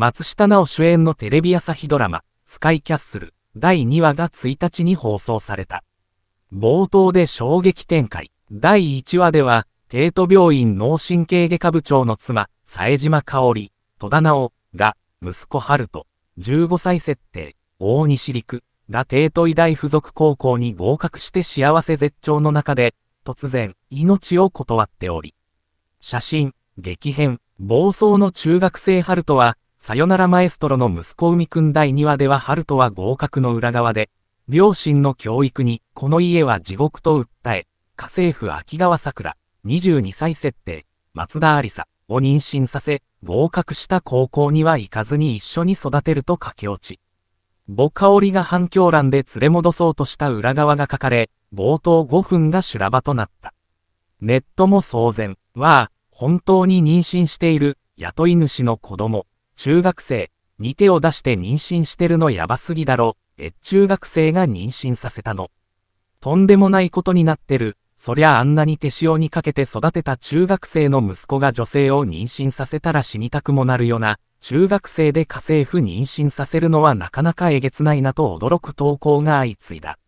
松下奈緒主演のテレビ朝日ドラマ、スカイキャッスル第2話が1日に放送された。冒頭で衝撃展開。第1話では、帝都病院脳神経外科部長の妻、冴島香織、戸田直が、息子春人、15歳設定、大西陸が帝都医大附属高校に合格して幸せ絶頂の中で、突然、命を断っており。写真、激変、暴走の中学生春人は、さよならマエストロの息子海くん第2話では春人は合格の裏側で、両親の教育に、この家は地獄と訴え、家政婦秋川桜、22歳設定、松田ありさを妊娠させ、合格した高校には行かずに一緒に育てると駆け落ち。母香織が反響欄で連れ戻そうとした裏側が書かれ、冒頭5分が修羅場となった。ネットも騒然、は、本当に妊娠している、雇い主の子供、中学生、に手を出して妊娠してるのやばすぎだろ、え、中学生が妊娠させたの。とんでもないことになってる、そりゃあんなに手塩にかけて育てた中学生の息子が女性を妊娠させたら死にたくもなるよな、中学生で家政婦妊娠させるのはなかなかえげつないなと驚く投稿が相次いだ。